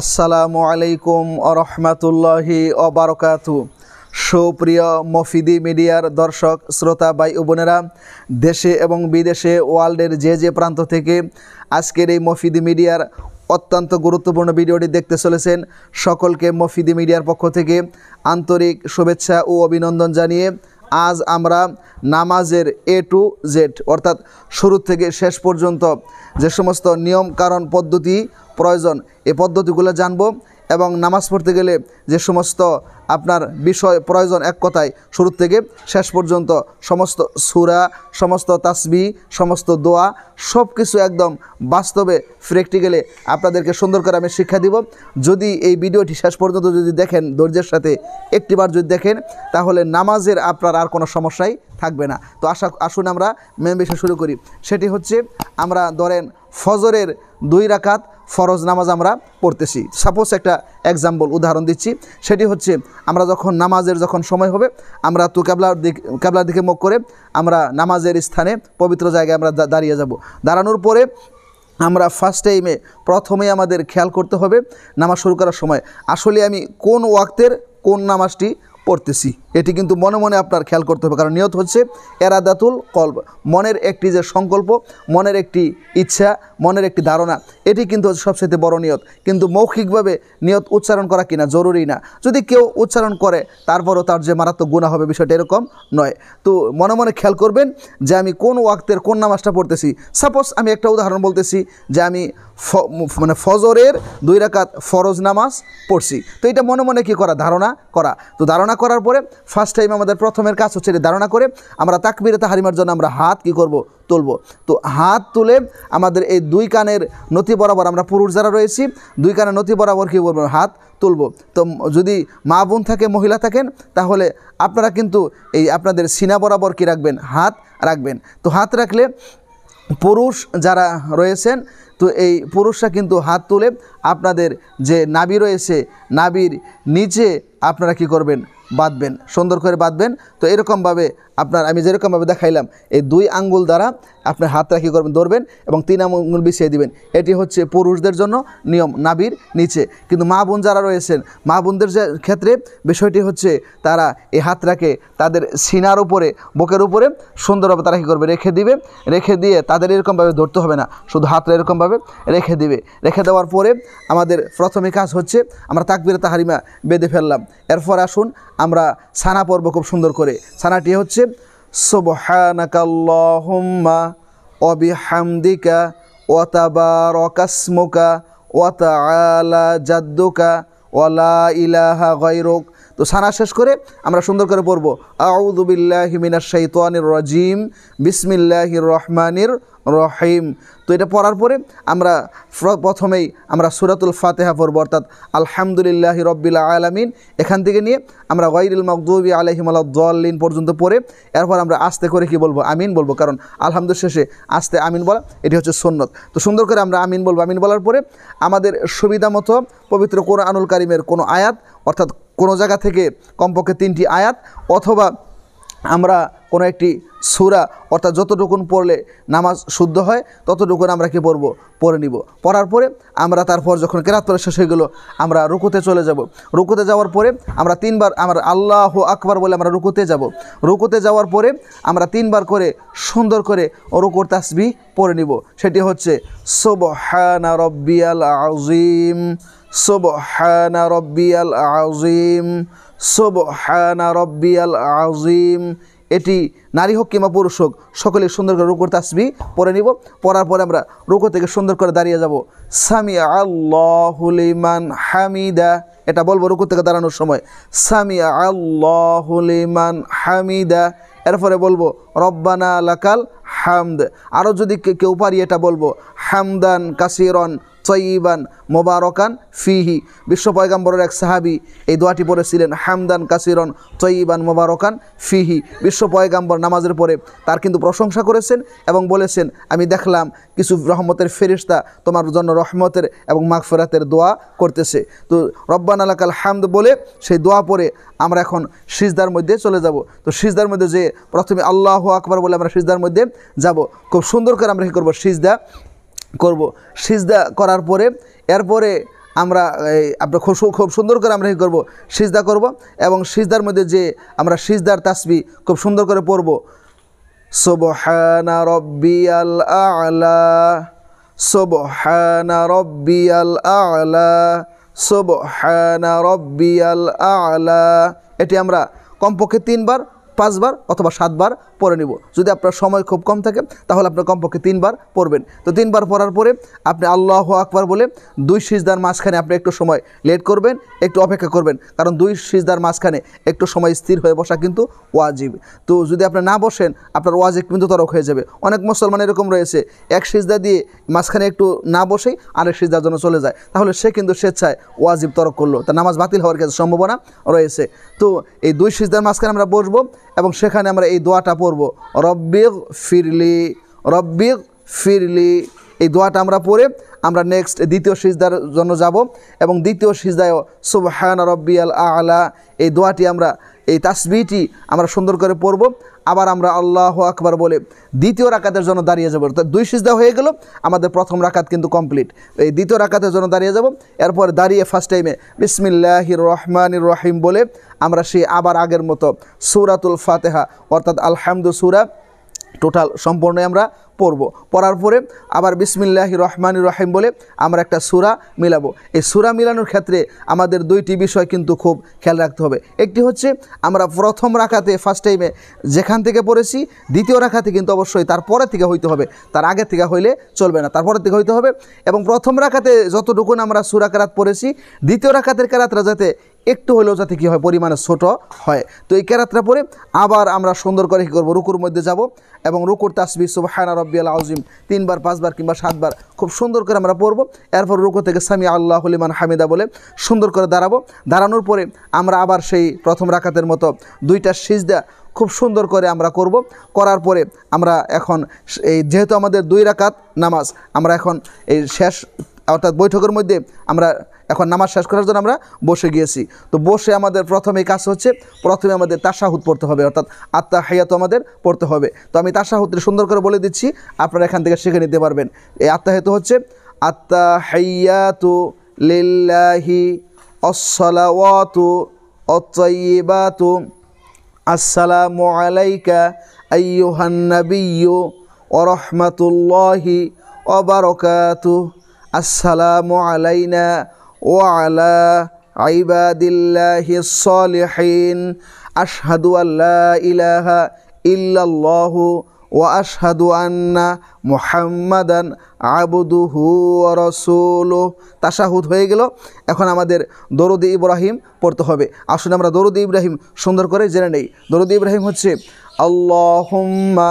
আসসালামু আলাইকুম আরহামাতুল্লাহি অবরকাতু সুপ্রিয় মফিদি মিডিয়ার দর্শক শ্রোতা বাই বোনেরা দেশে এবং বিদেশে ওয়ার্ল্ডের যে যে প্রান্ত থেকে আজকের এই মফিদি মিডিয়ার অত্যন্ত গুরুত্বপূর্ণ ভিডিওটি দেখতে চলেছেন সকলকে মফিদি মিডিয়ার পক্ষ থেকে আন্তরিক শুভেচ্ছা ও অভিনন্দন জানিয়ে আজ আমরা নামাজের এ টু জেড অর্থাৎ শুরু থেকে শেষ পর্যন্ত যে সমস্ত নিয়ম কারণ পদ্ধতি প্রয়োজন এই পদ্ধতিগুলো জানবো এবং নামাজ পড়তে গেলে যে সমস্ত আপনার বিষয় প্রয়োজন এক কথায় শুরু থেকে শেষ পর্যন্ত সমস্ত সুরা সমস্ত তাসবি সমস্ত দোয়া সব কিছু একদম বাস্তবে প্র্যাকটিক্যালে আপনাদেরকে সুন্দর করে আমি শিক্ষা দিব যদি এই ভিডিওটি শেষ পর্যন্ত যদি দেখেন ধৈর্যের সাথে একটিবার যদি দেখেন তাহলে নামাজের আপনার আর কোনো সমস্যাই থাকবে না তো আশা আসুন আমরা মেন বিষয় শুরু করি সেটি হচ্ছে আমরা ধরেন ফজরের দুই রাকাত ফরজ নামাজ আমরা পড়তেছি সাপোজ একটা এক্সাম্পল উদাহরণ দিচ্ছি সেটি হচ্ছে আমরা যখন নামাজের যখন সময় হবে আমরা তো ক্যাবলার দিক ক্যাবলার দিকে মুখ করে আমরা নামাজের স্থানে পবিত্র জায়গায় আমরা দাঁড়িয়ে যাব দাঁড়ানোর পরে আমরা ফার্স্ট টাইমে প্রথমে আমাদের খেয়াল করতে হবে নামাজ শুরু করার সময় আসলে আমি কোন ওয়াক্তের কোন নামাজটি পড়তেছি এটি কিন্তু মনে মনে আপনার খেয়াল করতে হবে কারণ নিয়ত হচ্ছে এরাদাতুল কল্প মনের একটি যে সংকল্প মনের একটি ইচ্ছা মনের একটি ধারণা এটি কিন্তু হচ্ছে সবচেয়ে বড় নিয়ত কিন্তু মৌখিকভাবে নিয়ত উচ্চারণ করা কিনা জরুরি না যদি কেউ উচ্চারণ করে তারপরও তার যে মারাত্মক গুণা হবে বিষয়টা এরকম নয় তো মনে মনে খেয়াল করবেন যে আমি কোন ওয়াক্তের কোন নামাজটা পড়তেছি সাপোজ আমি একটা উদাহরণ বলতেছি যে আমি মানে ফজরের দুই রাকাত ফরজ নামাজ পড়ছি তো এটা মনে মনে কি করা ধারণা করা তো ধারণা করার পরে ফার্স্ট টাইম আমাদের প্রথমের কাজ হচ্ছে এটা ধারণা করে আমরা তাকবিরে তাহারিমার জন্য আমরা হাত কি করব তুলব তো হাত তুলে আমাদের এই দুই কানের নথি বরাবর আমরা পুরুষ যারা রয়েছি দুই কানের নথি বরাবর কী বলবো হাত তুলব তো যদি মা বোন থাকে মহিলা থাকেন তাহলে আপনারা কিন্তু এই আপনাদের সিনা বরাবর কি রাখবেন হাত রাখবেন তো হাত রাখলে পুরুষ যারা রয়েছেন তো এই পুরুষরা কিন্তু হাত তুলে আপনাদের যে নাবি রয়েছে নাবির নিচে আপনারা কি করবেন বাঁধবেন সুন্দর করে বাঁধবেন তো এরকমভাবে আপনার আমি যেরকমভাবে দেখাইলাম এই দুই আঙ্গুল দ্বারা আপনার হাত রাখি করবেন ধরবেন এবং তিন আঙুল বিছিয়ে দিবেন এটি হচ্ছে পুরুষদের জন্য নিয়ম নাবির নিচে কিন্তু মা বোন যারা রয়েছেন মা বোনদের যে ক্ষেত্রে বিষয়টি হচ্ছে তারা এই হাত রাখে তাদের সিনার উপরে বুকের উপরে সুন্দরভাবে তারা কী করবে রেখে দিবে রেখে দিয়ে তাদের এরকমভাবে ধরতে হবে না শুধু হাতটা এরকমভাবে রেখে দিবে রেখে দেওয়ার পরে আমাদের প্রথমে কাজ হচ্ছে আমরা তাকবিরে তাহারিমা বেঁধে ফেললাম এরপর আসুন আমরা সানা পর্ব খুব সুন্দর করে সানাটি হচ্ছে সোবহানাকাল্লাহম্মা অবিহামদিকা ওয়াতাবারকাসমুকা ওয়াতা আলা জাদ্দুকা ওয়ালা ইলাহা গৈরক তো সানা শেষ করে আমরা সুন্দর করে পড়ব আউদুবিল্লাহি মিনার শৈতানির রাজিম বিসমিল্লাহির রহমানির রহিম তো এটা পড়ার পরে আমরা প্রথমেই আমরা সুরাতুল ফাতেহা পড়ব অর্থাৎ আলহামদুলিল্লাহি রব্বিল আলামিন এখান থেকে নিয়ে আমরা ওয়াইরুল মকদুবি আলহিমাল্লিন পর্যন্ত পড়ে এরপর আমরা আস্তে করে কি বলবো আমিন বলবো কারণ আলহামদুল শেষে আস্তে আমিন বলা এটি হচ্ছে সন্ন্যত তো সুন্দর করে আমরা আমিন বলবো আমিন বলার পরে আমাদের সুবিধা মতো পবিত্র কোরআনুল কারিমের কোনো আয়াত অর্থাৎ কোনো জায়গা থেকে কমপক্ষে তিনটি আয়াত অথবা আমরা কোনো একটি সুরা অর্থাৎ যতটুকুন পড়লে নামাজ শুদ্ধ হয় ততটুকুন আমরা কি পড়ব পড়ে নিব পড়ার পরে আমরা তারপর যখন কেরাত শেষ হয়ে গেলো আমরা রুকুতে চলে যাব রুকুতে যাওয়ার পরে আমরা তিনবার আমরা আল্লাহ আকবার বলে আমরা রুকুতে যাব রুকুতে যাওয়ার পরে আমরা তিনবার করে সুন্দর করে রুকুর তাসবি পড়ে নিব সেটি হচ্ছে সোবহানা রব্বিয়াল আজিম সুবহান রব্বিয়াল আজিম সুবহান রব্বিয়াল আজিম এটি নারী হোক কিংবা পুরুষ হোক সকলে সুন্দর করে রুকুর তাসবি পরে নিব পরার পরে আমরা রুকু থেকে সুন্দর করে দাঁড়িয়ে যাব সামি আল্লাহুলিমান হামিদা এটা বলবো রুকু থেকে দাঁড়ানোর সময় সামি আল্লাহুলিমান হামিদা এরপরে বলবো রব্বানা লাকাল হামদ আরও যদি কেউ পারি এটা বলবো হামদান কাসিরন তৈবান মোবারকান ফিহি বিশ্ব পয়গাম্বরের এক সাহাবি এই দোয়াটি পড়েছিলেন হামদান কাসিরন তৈবান মোবারকান ফিহি বিশ্ব পয়গাম্বর নামাজের পরে তার কিন্তু প্রশংসা করেছেন এবং বলেছেন আমি দেখলাম কিছু রহমতের ফেরিস্তা তোমার জন্য রহমতের এবং মাগফেরাতের দোয়া করতেছে তো রব্বান আলাকাল হামদ বলে সেই দোয়া পরে আমরা এখন সিজদার মধ্যে চলে যাব তো সিজদার মধ্যে যে প্রথমে আল্লাহ আকবার বলে আমরা সিজদার মধ্যে যাব খুব সুন্দর করে আমরা কী করবো সিজদা করব সিজদা করার পরে এরপরে আমরা আপনার খুব খুব সুন্দর করে আমরা কী করবো সিজদা করব এবং সিজদার মধ্যে যে আমরা সিজদার তাসবি খুব সুন্দর করে পড়ব সোবহানা আল আলা সোবহানা আল আলা সোবহানা আল আলা এটি আমরা কমপক্ষে তিনবার পাঁচবার অথবা সাতবার পরে নিব যদি আপনার সময় খুব কম থাকে তাহলে আপনার কমপক্ষে তিনবার পড়বেন তো তিনবার পড়ার পরে আপনি আল্লাহ আকবার বলে দুই সিজদার মাঝখানে আপনি একটু সময় লেট করবেন একটু অপেক্ষা করবেন কারণ দুই সিজদার মাঝখানে একটু সময় স্থির হয়ে বসা কিন্তু ওয়াজিব তো যদি আপনি না বসেন আপনার ওয়াজিব কিন্তু তরক হয়ে যাবে অনেক মুসলমান এরকম রয়েছে এক সিজদা দিয়ে মাঝখানে একটু না বসেই আরেক সিজদার জন্য চলে যায় তাহলে সে কিন্তু স্বেচ্ছায় ওয়াজিব তরক করলো তার নামাজ বাতিল হওয়ার কাছে সম্ভাবনা রয়েছে তো এই দুই সিজদার মাঝখানে আমরা বসবো এবং সেখানে আমরা এই দোয়াটা পড়ব রব্বিক ফিরলি রব্বিক ফিরলি এই দোয়াটা আমরা পড়ে আমরা নেক্সট দ্বিতীয় সিজদার জন্য যাব এবং দ্বিতীয় সিজদায়ও সুবহান রব্বি আল আলা এই দোয়াটি আমরা এই তাসবিটি আমরা সুন্দর করে পড়বো আবার আমরা আল্লাহ আকবার বলে দ্বিতীয় রাকাতের জন্য দাঁড়িয়ে যাবো তো দুই সিজদা হয়ে গেল আমাদের প্রথম রাকাত কিন্তু কমপ্লিট এই দ্বিতীয় রাকাতের জন্য দাঁড়িয়ে যাব এরপরে দাঁড়িয়ে ফার্স্ট টাইমে বিসমিল্লাহ রহমানির রহিম বলে আমরা সেই আবার আগের মতো সুরাতুল ফাতেহা অর্থাৎ আলহামদু সুরা টোটাল সম্পূর্ণ আমরা পড়ব পড়ার পরে আবার বিসমিল্লাহ রহমান রহিম বলে আমরা একটা সুরা মিলাবো এই সুরা মিলানোর ক্ষেত্রে আমাদের দুইটি বিষয় কিন্তু খুব খেয়াল রাখতে হবে একটি হচ্ছে আমরা প্রথম রাখাতে ফার্স্ট টাইমে যেখান থেকে পড়েছি দ্বিতীয় রাখাতে কিন্তু অবশ্যই তারপরে থেকে হইতে হবে তার আগে থেকে হইলে চলবে না তারপরে থেকে হইতে হবে এবং প্রথম রাখাতে যতটুকু আমরা সুরা কারাত পড়েছি দ্বিতীয় রাখাতের কেরাতরা যাতে একটু হলেও যাতে কী হয় পরিমাণে ছোট হয় তো এই কেরাতটা পরে আবার আমরা সুন্দর করে কী করবো রুকুর মধ্যে যাব এবং রুকুর তাসবি সব রব রব্বিয়াল আজিম তিনবার পাঁচবার কিংবা সাতবার খুব সুন্দর করে আমরা পড়বো এরপর রুকো থেকে সামি আল্লাহ হলিমান হামিদা বলে সুন্দর করে দাঁড়াবো দাঁড়ানোর পরে আমরা আবার সেই প্রথম রাখাতের মতো দুইটা সিজদা খুব সুন্দর করে আমরা করব করার পরে আমরা এখন এই যেহেতু আমাদের দুই রাকাত নামাজ আমরা এখন এই শেষ অর্থাৎ বৈঠকের মধ্যে আমরা এখন নামাজ শেষ করার জন্য আমরা বসে গিয়েছি তো বসে আমাদের প্রথমে কাজ হচ্ছে প্রথমে আমাদের তাসাহুদ পড়তে হবে অর্থাৎ আত্মা হায়াত আমাদের পড়তে হবে তো আমি তাসাহুদটি সুন্দর করে বলে দিচ্ছি আপনারা এখান থেকে শিখে নিতে পারবেন এই আত্মা হেতু হচ্ছে আত্মা হাইয়াতু লিল্লাহি অসলাওয়াতু অতয়িবাতু আসসালামু আলাইকা আইয়ুহান ও রহমাতুল্লাহি অবারকাতু আসসালামু আলাইনা وعلى عباد الله الصالحين أشهد أن لا إله إلا الله وأشهد أن মোহাম্মাদান আবুদুহু রসুলু তাশাহুদ হয়ে গেল এখন আমাদের দরুদ ইব্রাহিম পড়তে হবে আসুন আমরা দরুদ ইব্রাহিম সুন্দর করে জেনে নেই দরুদ ইব্রাহিম হচ্ছে আল্লাহম্মা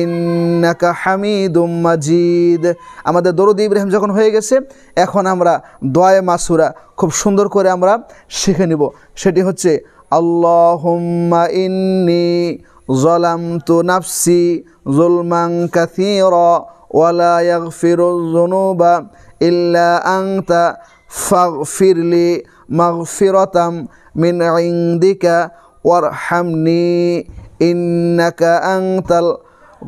ইন্নাকা হামিদুম মাজিদ আমাদের দরুদ ইব্রাহিম যখন হয়ে গেছে এখন আমরা দোয়া মাসুরা খুব সুন্দর করে আমরা শিখে নিব সেটি হচ্ছে আল্লাহুম্মা ইন্নি জলামতু নাফসি জুলমান কাসীরা ওয়ালা ইয়াগফিরুয যুনুবা ইল্লা আনতা ফাগফিরলি মাগফিরাতাম মিন ইনদিকা ওয়ারহামনি ইন্নাকা আনতাল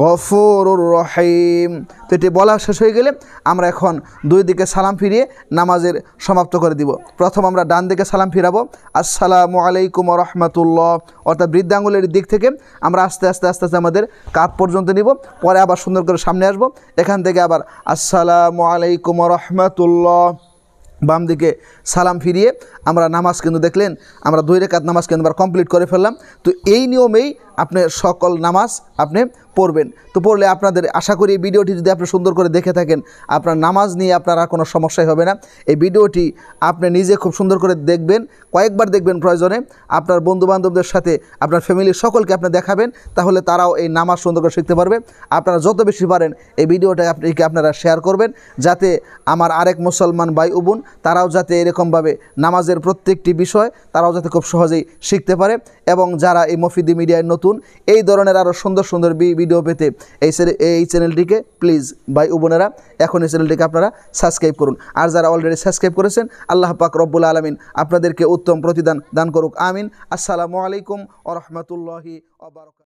গফর রহিম তো এটি বলা শেষ হয়ে গেলে আমরা এখন দুই দিকে সালাম ফিরিয়ে নামাজের সমাপ্ত করে দিব প্রথম আমরা ডান দিকে সালাম ফিরাবো আসসালামু আলাইকুম রহমতুল্লাহ অর্থাৎ বৃদ্ধাঙ্গুলের দিক থেকে আমরা আস্তে আস্তে আস্তে আস্তে আমাদের কাপ পর্যন্ত নিব পরে আবার সুন্দর করে সামনে আসব এখান থেকে আবার আসসালামু আলাইকুম রহমতুল্লাহ বাম দিকে সালাম ফিরিয়ে আমরা নামাজ কিন্তু দেখলেন আমরা দুই রেখাত নামাজ কিন্তু আবার কমপ্লিট করে ফেললাম তো এই নিয়মেই আপনি সকল নামাজ আপনি পড়বেন তো পড়লে আপনাদের আশা করি এই ভিডিওটি যদি আপনি সুন্দর করে দেখে থাকেন আপনার নামাজ নিয়ে আপনার আর কোনো সমস্যাই হবে না এই ভিডিওটি আপনি নিজে খুব সুন্দর করে দেখবেন কয়েকবার দেখবেন প্রয়োজনে আপনার বন্ধুবান্ধবদের সাথে আপনার ফ্যামিলির সকলকে আপনি দেখাবেন তাহলে তারাও এই নামাজ সুন্দর করে শিখতে পারবে আপনারা যত বেশি পারেন এই ভিডিওটা আপনাকে আপনারা শেয়ার করবেন যাতে আমার আরেক মুসলমান ভাই উবুন তারাও যাতে এরকমভাবে নামাজের প্রত্যেকটি বিষয় তারাও যাতে খুব সহজেই শিখতে পারে এবং যারা এই মফিদি মিডিয়ায় নতুন থাকুন এই ধরনের আরও সুন্দর সুন্দর ভিডিও পেতে এই এই চ্যানেলটিকে প্লিজ ভাই উবনেরা এখন এই চ্যানেলটিকে আপনারা সাবস্ক্রাইব করুন আর যারা অলরেডি সাবস্ক্রাইব করেছেন আল্লাহ পাক রব্বুল আলমিন আপনাদেরকে উত্তম প্রতিদান দান করুক আমিন আসসালামু আলাইকুম ও রহমতুল্লাহি